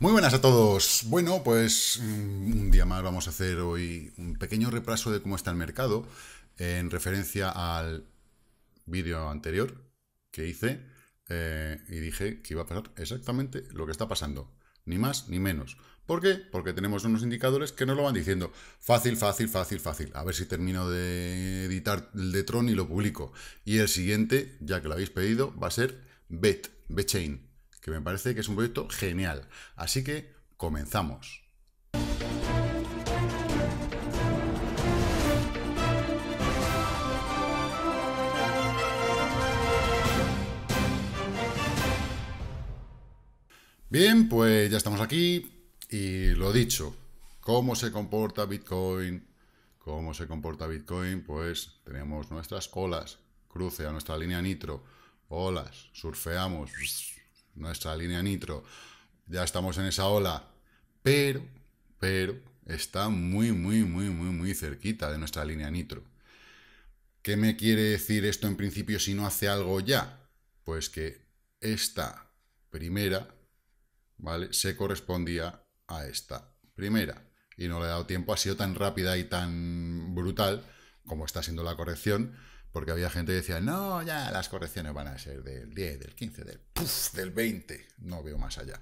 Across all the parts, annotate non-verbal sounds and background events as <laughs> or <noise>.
Muy buenas a todos. Bueno, pues mm, un día más vamos a hacer hoy un pequeño repaso de cómo está el mercado en referencia al vídeo anterior que hice eh, y dije que iba a pasar exactamente lo que está pasando. Ni más ni menos. ¿Por qué? Porque tenemos unos indicadores que nos lo van diciendo. Fácil, fácil, fácil, fácil. A ver si termino de editar el de Tron y lo publico. Y el siguiente, ya que lo habéis pedido, va a ser Bet, Betchain, que me parece que es un proyecto genial. Así que comenzamos. Bien, pues ya estamos aquí y lo dicho, ¿cómo se comporta Bitcoin? ¿Cómo se comporta Bitcoin? Pues tenemos nuestras olas, cruce a nuestra línea nitro, olas, surfeamos nuestra línea nitro, ya estamos en esa ola, pero, pero, está muy, muy, muy, muy, muy cerquita de nuestra línea nitro. ¿Qué me quiere decir esto en principio si no hace algo ya? Pues que esta primera, ¿vale? Se correspondía a esta primera. Y no le he dado tiempo, ha sido tan rápida y tan brutal como está siendo la corrección, porque había gente que decía, no, ya las correcciones van a ser del 10, del 15, del puff, del 20. No veo más allá.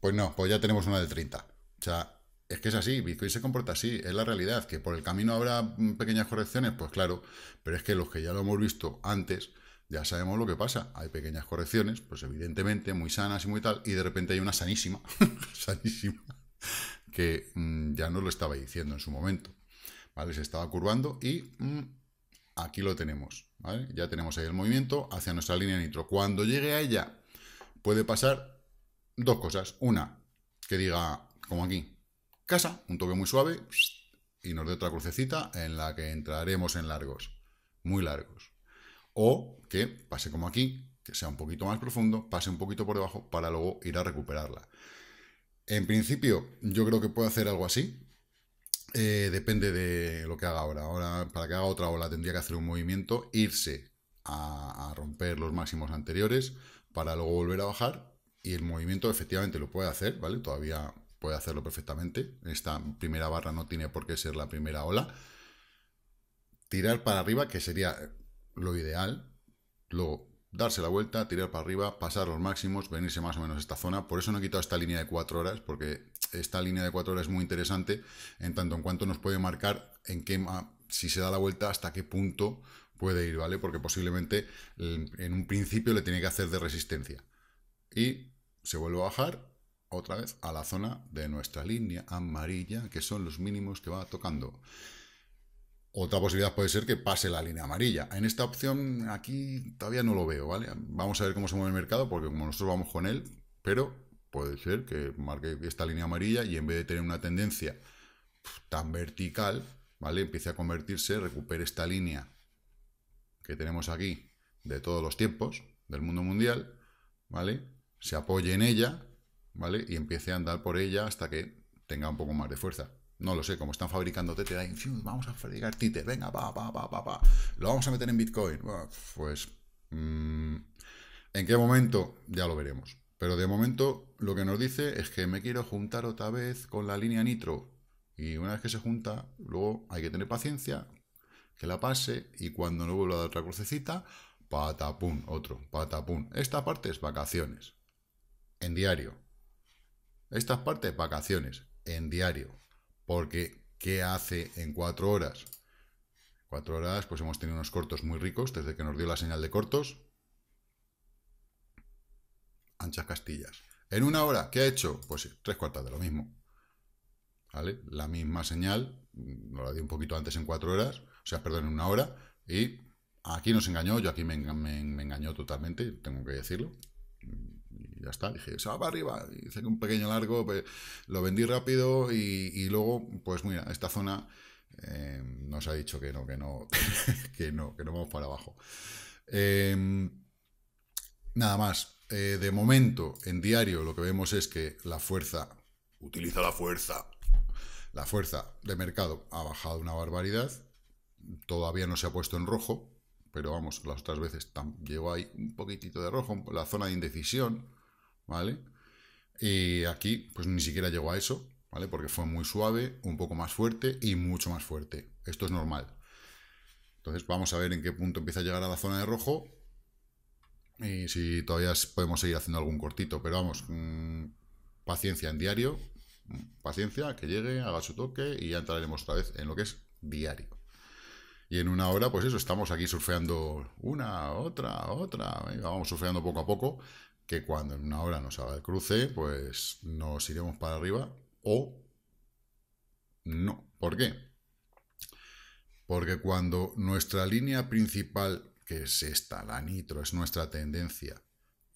Pues no, pues ya tenemos una del 30. O sea, es que es así, Bitcoin se comporta así, es la realidad. Que por el camino habrá pequeñas correcciones, pues claro, pero es que los que ya lo hemos visto antes, ya sabemos lo que pasa. Hay pequeñas correcciones, pues evidentemente, muy sanas y muy tal, y de repente hay una sanísima, <laughs> sanísima, que mm, ya no lo estaba diciendo en su momento. ¿Vale? Se estaba curvando y mm, Aquí lo tenemos, ¿vale? Ya tenemos ahí el movimiento hacia nuestra línea nitro. Cuando llegue a ella, puede pasar dos cosas. Una, que diga, como aquí, casa, un toque muy suave, y nos dé otra crucecita en la que entraremos en largos, muy largos. O que pase como aquí, que sea un poquito más profundo, pase un poquito por debajo para luego ir a recuperarla. En principio, yo creo que puedo hacer algo así, eh, depende de lo que haga ahora. Ahora, para que haga otra ola, tendría que hacer un movimiento, irse a, romper los máximos anteriores para luego volver a bajar. Y el movimiento efectivamente lo puede hacer, ¿vale? Todavía puede hacerlo perfectamente. Esta primera barra no tiene por qué ser la primera ola. Tirar para arriba, que sería lo ideal. Luego darse la vuelta, tirar para arriba, pasar los máximos, venirse más o menos a esta zona. Por eso no he quitado esta línea de cuatro horas, porque esta línea de 4 horas es muy interesante en tanto en cuanto nos puede marcar en qué, si se da la vuelta, hasta qué punto puede ir, ¿vale? Porque posiblemente en un principio le tiene que hacer de resistencia. Y se vuelve a bajar otra vez a la zona de nuestra línea amarilla, que son los mínimos que va tocando. Otra posibilidad puede ser que pase la línea amarilla. En esta opción aquí todavía no lo veo, ¿vale? Vamos a ver cómo se mueve el mercado, porque como nosotros vamos con él, pero puede ser que marque esta línea amarilla y en vez de tener una tendencia tan vertical, ¿vale? Empiece a convertirse, recupere esta línea que tenemos aquí de todos los tiempos del mundo mundial, ¿vale? Se apoye en ella, ¿vale? Y empiece a andar por ella hasta que tenga un poco más de fuerza. No lo sé, como están fabricando TTI, vamos a fabricar TTI venga, pa pa pa pa pa. Lo vamos a meter en Bitcoin. Pues, mm, ¿en qué momento? Ya lo veremos. Pero de momento lo que nos dice es que me quiero juntar otra vez con la línea nitro. Y una vez que se junta, luego hay que tener paciencia, que la pase y cuando no vuelva a dar otra crucecita, patapum, otro, patapum. Esta parte es vacaciones, en diario. parte es vacaciones, en diario. Porque, ¿qué hace en cuatro horas? Cuatro horas, pues hemos tenido unos cortos muy ricos desde que nos dio la señal de cortos anchas castillas. En una hora, ¿qué ha hecho? Pues tres cuartas de lo mismo. ¿Vale? La misma señal, Lo mm, la di un poquito antes en cuatro horas, o sea, perdón, en una hora, y aquí nos engañó, yo aquí me, engañó totalmente, tengo que decirlo. Y ya está, dije, se va para arriba, hice un pequeño largo, lo vendí rápido y, luego, pues mira, esta zona eh, nos ha dicho que no, que no, <laughs> que no, que no vamos para abajo. Em, nada más, eh, de momento, en diario, lo que vemos es que la fuerza, utiliza la fuerza, la fuerza de mercado ha bajado una barbaridad, todavía no se ha puesto en rojo, pero vamos, las otras veces llegó ahí un poquitito de rojo, la zona de indecisión, ¿vale? Y aquí, pues ni siquiera llegó a eso, ¿vale? Porque fue muy suave, un poco más fuerte y mucho más fuerte. Esto es normal. Entonces, vamos a ver en qué punto empieza a llegar a la zona de rojo y si todavía podemos seguir haciendo algún cortito, pero vamos, mm, paciencia en diario, mm, paciencia, que llegue, haga su toque y ya entraremos otra vez en lo que es diario. Y en una hora, pues eso, estamos aquí surfeando una, otra, otra, venga, vamos surfeando poco a poco, que cuando en una hora nos haga el cruce, pues nos iremos para arriba o no. ¿Por qué? Porque cuando nuestra línea principal que es esta, la nitro, es nuestra tendencia,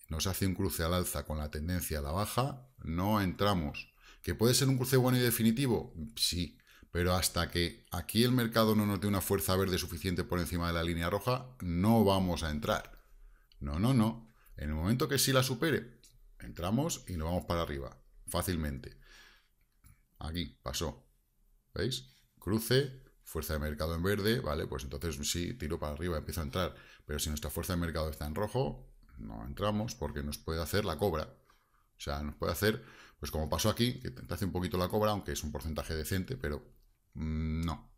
nos hace un cruce al alza con la tendencia a la baja, no entramos. ¿Que puede ser un cruce bueno y definitivo? Sí, pero hasta que aquí el mercado no nos dé una fuerza verde suficiente por encima de la línea roja, no vamos a entrar. No, no, no. En el momento que sí la supere, entramos y nos vamos para arriba, fácilmente. Aquí, pasó. ¿Veis? Cruce, fuerza de mercado en verde, ¿vale? Pues entonces sí, tiro para arriba, empiezo a entrar. Pero si nuestra fuerza de mercado está en rojo, no entramos porque nos puede hacer la cobra. O sea, nos puede hacer, pues como pasó aquí, que te hace un poquito la cobra, aunque es un porcentaje decente, pero mm, no.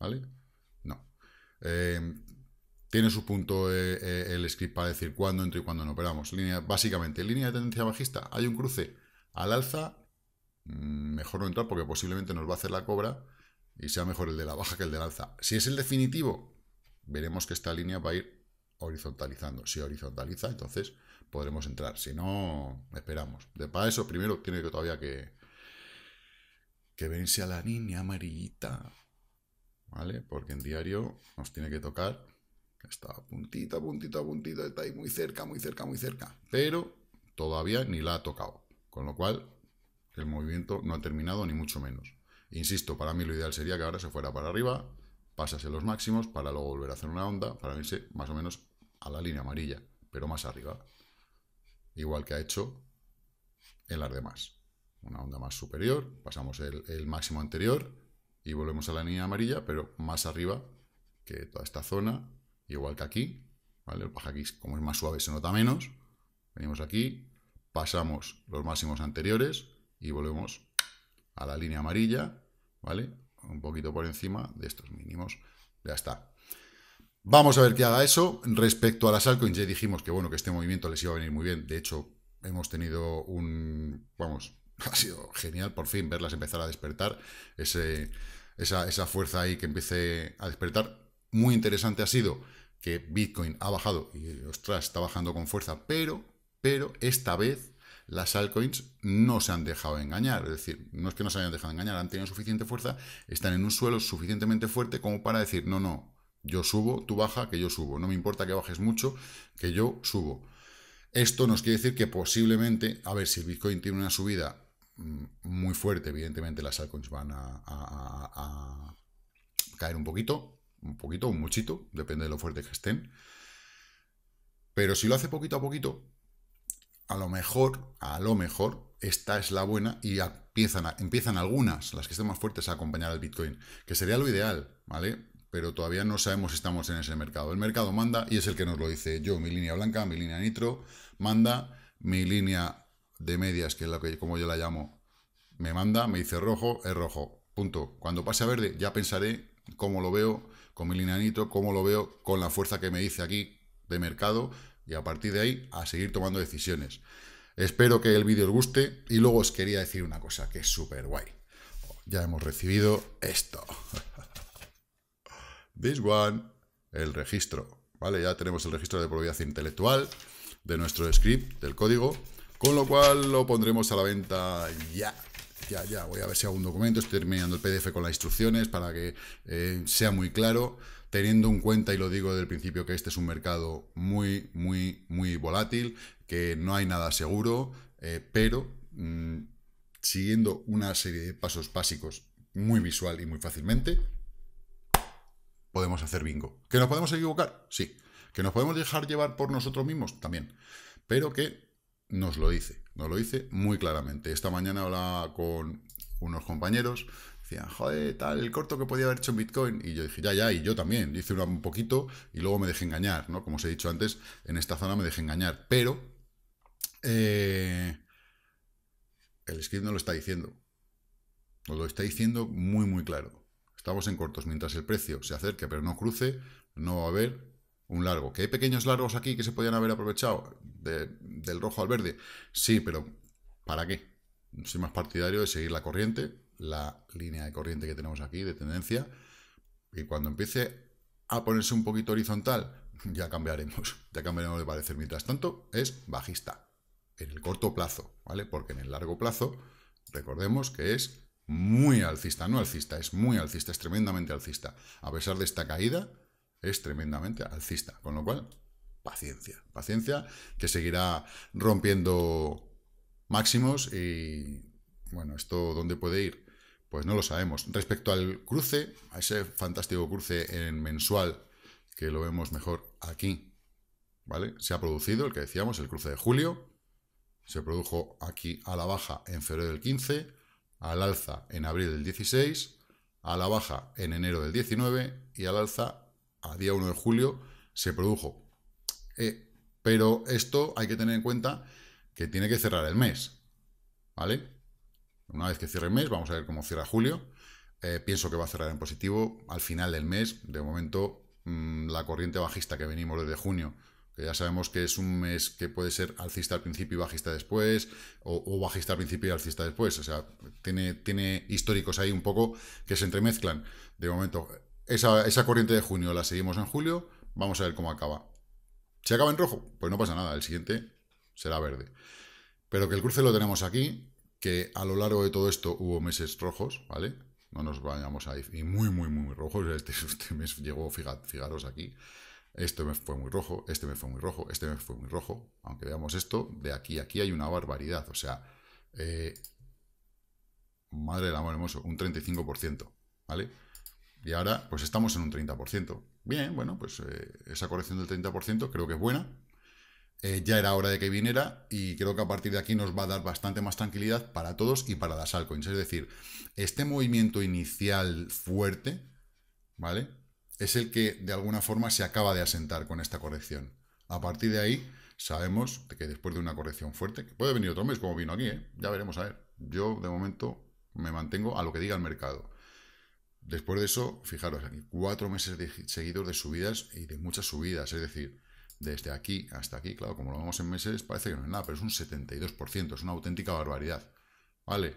¿Vale? No. Eh, tiene su punto eh, eh, el script para decir cuándo entro y cuándo no operamos. Línea, básicamente, línea de tendencia bajista, hay un cruce al alza, mm, mejor no entrar porque posiblemente nos va a hacer la cobra y sea mejor el de la baja que el de la alza. Si es el definitivo, veremos que esta línea va a ir horizontalizando. Si horizontaliza, entonces podremos entrar. Si no, esperamos. De para eso, primero tiene que todavía que, que venirse a la línea amarillita. ¿Vale? Porque en diario nos tiene que tocar. Está puntita, puntita, puntita. Está ahí muy cerca, muy cerca, muy cerca. Pero todavía ni la ha tocado. Con lo cual, el movimiento no ha terminado, ni mucho menos. Insisto, para mí lo ideal sería que ahora se fuera para arriba, pasase los máximos para luego volver a hacer una onda para irse más o menos a la línea amarilla, pero más arriba. Igual que ha hecho en las demás. Una onda más superior, pasamos el, máximo anterior y volvemos a la línea amarilla, pero más arriba que toda esta zona, igual que aquí. ¿vale? El aquí, como es más suave, se nota menos. Venimos aquí, pasamos los máximos anteriores y volvemos a la línea amarilla ¿vale? Un poquito por encima de estos mínimos, ya está. Vamos a ver qué haga eso. Respecto a las altcoins, ya dijimos que, bueno, que este movimiento les iba a venir muy bien. De hecho, hemos tenido un... Vamos, <laughs> ha sido genial por fin verlas empezar a despertar. Ese, esa, fuerza ahí que empiece a despertar. Muy interesante ha sido que Bitcoin ha bajado y, ostras, está bajando con fuerza, pero, pero esta vez las altcoins no se han dejado engañar. Es decir, no es que no se hayan dejado engañar, han tenido suficiente fuerza, están en un suelo suficientemente fuerte como para decir, no, no, yo subo, tú baja, que yo subo. No me importa que bajes mucho, que yo subo. Esto nos quiere decir que posiblemente, a ver, si el Bitcoin tiene una subida mm, muy fuerte, evidentemente las altcoins van a, caer un poquito, un poquito, un muchito, depende de lo fuerte que estén. Pero si lo hace poquito a poquito, a lo mejor, a lo mejor, esta es la buena y empiezan, a, empiezan algunas, las que estén más fuertes, a acompañar al Bitcoin, que sería lo ideal, ¿vale? Pero todavía no sabemos si estamos en ese mercado. El mercado manda y es el que nos lo dice. Yo, mi línea blanca, mi línea nitro, manda, mi línea de medias, que es la que, como yo la llamo, me manda, me dice rojo, es rojo. Punto. Cuando pase a verde, ya pensaré cómo lo veo con mi línea nitro, cómo lo veo con la fuerza que me dice aquí de mercado, y a partir de ahí, a seguir tomando decisiones. Espero que el vídeo os guste y luego os quería decir una cosa que es súper guay. Ya hemos recibido esto. <laughs> This one, el registro. ¿Vale? Ya tenemos el registro de propiedad intelectual de nuestro script, del código, con lo cual lo pondremos a la venta ya ya, ya, voy a ver si hago un documento, estoy terminando el PDF con las instrucciones para que eh, sea muy claro, teniendo en cuenta, y lo digo desde el principio, que este es un mercado muy, muy, muy volátil, que no hay nada seguro, eh, pero mm, siguiendo una serie de pasos básicos muy visual y muy fácilmente, podemos hacer bingo. ¿Que nos podemos equivocar? Sí. ¿Que nos podemos dejar llevar por nosotros mismos? También. Pero que nos lo dice. No lo hice muy claramente. Esta mañana hablaba con unos compañeros, decían, joder, tal, el corto que podía haber hecho en Bitcoin. Y yo dije, ya, ya, y yo también. Hice un poquito y luego me dejé engañar, ¿no? Como os he dicho antes, en esta zona me dejé engañar. Pero eh, el script no lo está diciendo. Nos lo está diciendo muy, muy claro. Estamos en cortos. Mientras el precio se acerque pero no cruce, no va a haber un largo. ¿Que hay pequeños largos aquí que se podían haber aprovechado del rojo al verde? Sí, pero ¿para qué? Soy más partidario de seguir la corriente, la línea de corriente que tenemos aquí de tendencia, y cuando empiece a ponerse un poquito horizontal, <laughs> ya cambiaremos, ya cambiaremos de parecer. Mientras tanto, es bajista en el corto plazo, ¿vale? Porque en el largo plazo, recordemos que es muy alcista, no alcista, es muy alcista, es tremendamente alcista. A pesar de esta caída, es tremendamente alcista. Con lo cual, paciencia. Paciencia que seguirá rompiendo máximos y, bueno, ¿esto dónde puede ir? Pues no lo sabemos. Respecto al cruce, a ese fantástico cruce en mensual, que lo vemos mejor aquí, ¿vale? Se ha producido, el que decíamos, el cruce de julio, se produjo aquí a la baja en febrero del 15, al alza en abril del 16, a la baja en enero del 19 y al alza a día 1 de julio se produjo. Eh, pero esto hay que tener en cuenta que tiene que cerrar el mes, ¿vale? Una vez que cierre el mes, vamos a ver cómo cierra julio. Eh, pienso que va a cerrar en positivo al final del mes. De momento, mm, la corriente bajista que venimos desde junio, que ya sabemos que es un mes que puede ser alcista al principio y bajista después, o, bajista al principio y alcista después. O sea, tiene, tiene históricos ahí un poco que se entremezclan. De momento, esa, corriente de junio la seguimos en julio, vamos a ver cómo acaba. Si acaba en rojo, pues no pasa nada, el siguiente será verde. Pero que el cruce lo tenemos aquí, que a lo largo de todo esto hubo meses rojos, ¿vale? No nos vayamos ahí, y muy, muy, muy rojos, este, <laughs> este mes llegó, fijaros aquí, este me fue muy rojo, este me fue muy rojo, este me fue muy rojo, aunque veamos esto, de aquí a aquí hay una barbaridad, o sea, eh, madre del amor hermoso, un 35%, ¿vale? Y ahora, pues estamos en un 30%. Bien, bueno, pues eh, esa corrección del 30% creo que es buena. Eh, ya era hora de que viniera y creo que a partir de aquí nos va a dar bastante más tranquilidad para todos y para las altcoins. Es decir, este movimiento inicial fuerte, ¿vale? Es el que de alguna forma se acaba de asentar con esta corrección. A partir de ahí, sabemos que después de una corrección fuerte, que puede venir otro mes como vino aquí, ¿eh? ya veremos a ver. Yo de momento me mantengo a lo que diga el mercado. Después de eso, fijaros, aquí cuatro meses seguidos de subidas y de muchas subidas, es decir, desde aquí hasta aquí, claro, como lo vemos en meses, parece que no es nada, pero es un 72%, es una auténtica barbaridad. ¿Vale?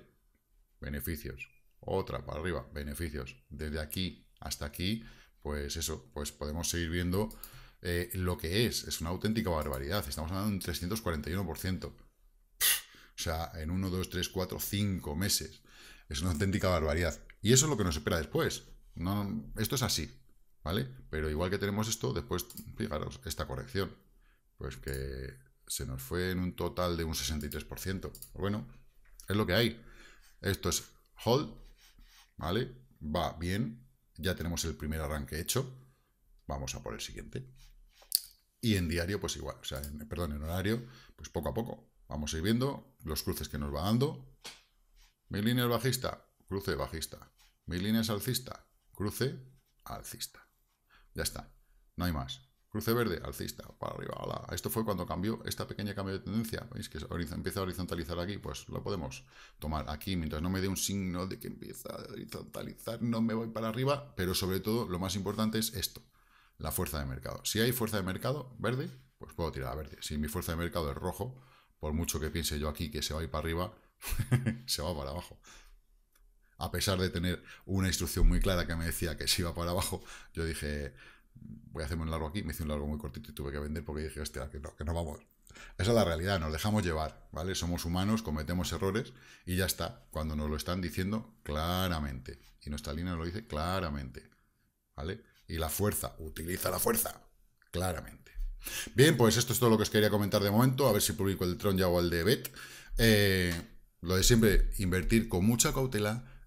Beneficios. Otra para arriba, beneficios. Desde aquí hasta aquí, pues eso, pues podemos seguir viendo eh, lo que es. Es una auténtica barbaridad. Estamos hablando de un 341%. o sea, en 1, 2, 3, cuatro, cinco meses. Es una auténtica barbaridad. Y eso es lo que nos espera después. No, esto es así, ¿vale? Pero igual que tenemos esto, después, fijaros, esta corrección, pues que se nos fue en un total de un 63%. Pues bueno, es lo que hay. Esto es hold, ¿vale? Va bien, ya tenemos el primer arranque hecho, vamos a por el siguiente. Y en diario, pues igual, o sea, perdón, en horario, pues poco a poco. Vamos a ir viendo los cruces que nos va dando. Mi línea bajista, cruce bajista. Mi línea es alcista, cruce alcista. Ya está, no hay más. Cruce verde, alcista, para arriba. Esto fue cuando cambió esta pequeña cambio de tendencia. ¿Veis que empieza a horizontalizar aquí? Pues lo podemos tomar aquí mientras no me dé un signo de que empieza a horizontalizar. No me voy para arriba, pero sobre todo lo más importante es esto, la fuerza de mercado. Si hay fuerza de mercado verde, pues puedo tirar a verde. Si mi fuerza de mercado es rojo, por mucho que piense yo aquí que se va a ir para arriba, <laughs> se va para abajo. A pesar de tener una instrucción muy clara que me decía que si iba para abajo, yo dije, voy a hacerme un largo aquí, me hice un largo muy cortito y tuve que vender porque dije, hostia, que no, que no vamos. Esa es la realidad, nos dejamos llevar, ¿vale? Somos humanos, cometemos errores y ya está, cuando nos lo están diciendo claramente. Y nuestra línea lo dice claramente, ¿vale? Y la fuerza, utiliza la fuerza, claramente. Bien, pues esto es todo lo que os quería comentar de momento, a ver si publico el Tron ya o el de Bet. Eh, lo de siempre, invertir con mucha cautela,